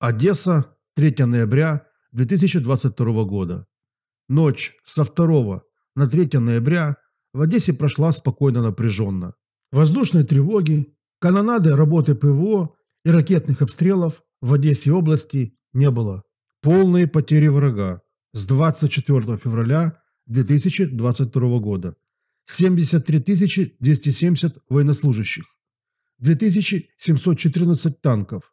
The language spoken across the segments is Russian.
Одесса, 3 ноября 2022 года. Ночь со 2 на 3 ноября в Одессе прошла спокойно напряженно. Воздушные тревоги, канонады работы ПВО и ракетных обстрелов в Одессе области не было. Полные потери врага с 24 февраля 2022 года. 73 270 военнослужащих, 2714 танков,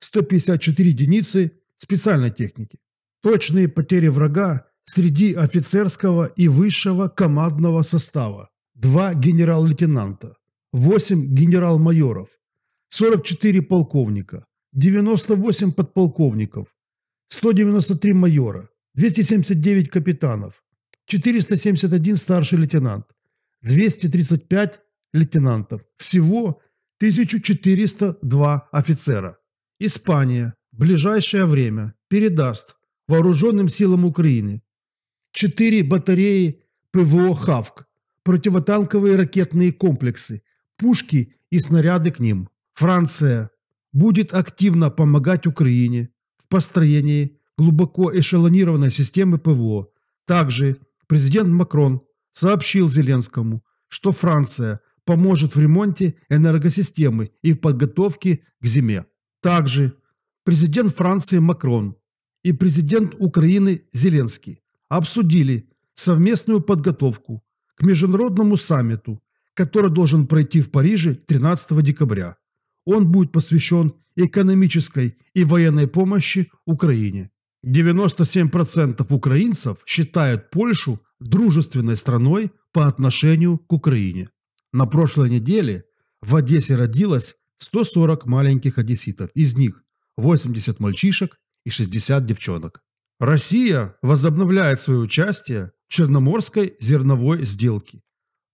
154 единицы специальной техники. Точные потери врага среди офицерского и высшего командного состава. Два генерал-лейтенанта, 8 генерал-майоров, 44 полковника, 98 подполковников, 193 майора, 279 капитанов, 471 старший лейтенант, 235 лейтенантов, всего 1402 офицера. Испания в ближайшее время передаст вооруженным силам Украины четыре батареи ПВО «Хавк», противотанковые ракетные комплексы, пушки и снаряды к ним. Франция будет активно помогать Украине в построении глубоко эшелонированной системы ПВО. Также президент Макрон сообщил Зеленскому, что Франция поможет в ремонте энергосистемы и в подготовке к зиме. Также президент Франции Макрон и президент Украины Зеленский обсудили совместную подготовку к международному саммиту, который должен пройти в Париже 13 декабря. Он будет посвящен экономической и военной помощи Украине. 97% украинцев считают Польшу дружественной страной по отношению к Украине. На прошлой неделе в Одессе родилась 140 маленьких одесситов, из них 80 мальчишек и 60 девчонок. Россия возобновляет свое участие в Черноморской зерновой сделке.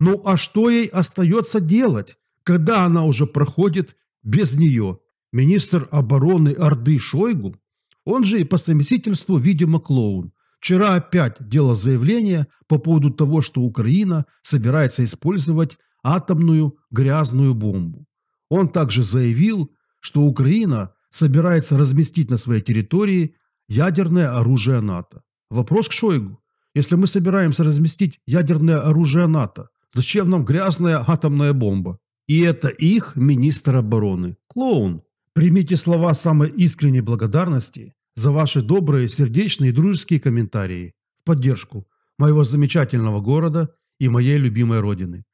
Ну а что ей остается делать, когда она уже проходит без нее? Министр обороны Орды Шойгу, он же и по совместительству, видимо, клоун, вчера опять делал заявление по поводу того, что Украина собирается использовать атомную грязную бомбу. Он также заявил, что Украина собирается разместить на своей территории ядерное оружие НАТО. Вопрос к Шойгу. Если мы собираемся разместить ядерное оружие НАТО, зачем нам грязная атомная бомба? И это их министр обороны. Клоун. Примите слова самой искренней благодарности за ваши добрые, сердечные и дружеские комментарии в поддержку моего замечательного города и моей любимой родины.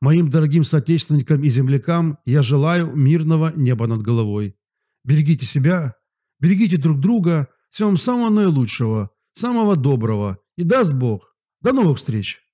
Моим дорогим соотечественникам и землякам я желаю мирного неба над головой. Берегите себя, берегите друг друга, всем самого наилучшего, самого доброго. И даст Бог. До новых встреч!